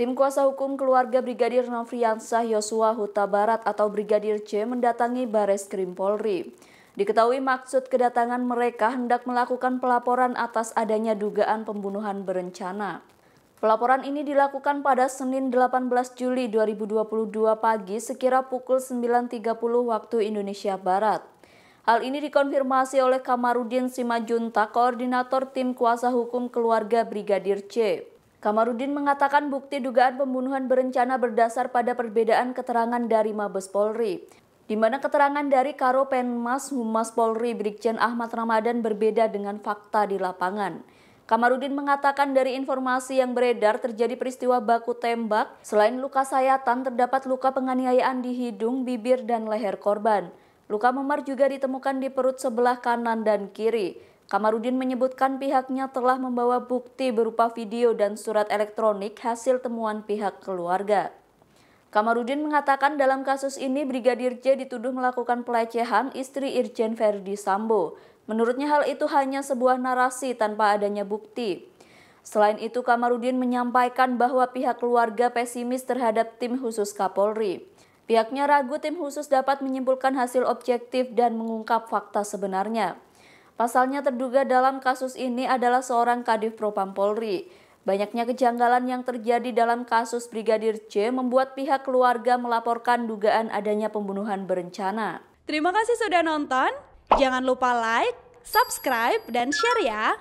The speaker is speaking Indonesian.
Tim kuasa hukum keluarga Brigadir Nofriansah Yosua Huta Barat atau Brigadir C mendatangi Bares Krim Polri. Diketahui maksud kedatangan mereka hendak melakukan pelaporan atas adanya dugaan pembunuhan berencana. Pelaporan ini dilakukan pada Senin 18 Juli 2022 pagi sekira pukul 9.30 waktu Indonesia Barat. Hal ini dikonfirmasi oleh Kamarudin Simajunta, Koordinator Tim Kuasa Hukum Keluarga Brigadir C. Kamarudin mengatakan bukti dugaan pembunuhan berencana berdasar pada perbedaan keterangan dari Mabes Polri di mana keterangan dari Karo Penmas Humas Polri Brigjen Ahmad Ramadan berbeda dengan fakta di lapangan. Kamarudin mengatakan dari informasi yang beredar terjadi peristiwa baku tembak, selain luka sayatan terdapat luka penganiayaan di hidung, bibir, dan leher korban. Luka memar juga ditemukan di perut sebelah kanan dan kiri. Kamarudin menyebutkan pihaknya telah membawa bukti berupa video dan surat elektronik hasil temuan pihak keluarga. Kamarudin mengatakan dalam kasus ini Brigadir J dituduh melakukan pelecehan istri Irjen Verdi Sambo. Menurutnya hal itu hanya sebuah narasi tanpa adanya bukti. Selain itu Kamarudin menyampaikan bahwa pihak keluarga pesimis terhadap tim khusus Kapolri. Pihaknya ragu tim khusus dapat menyimpulkan hasil objektif dan mengungkap fakta sebenarnya. Pasalnya terduga dalam kasus ini adalah seorang Kadif Propam Polri. Banyaknya kejanggalan yang terjadi dalam kasus Brigadir C membuat pihak keluarga melaporkan dugaan adanya pembunuhan berencana. Terima kasih sudah nonton. Jangan lupa like, subscribe, dan share ya.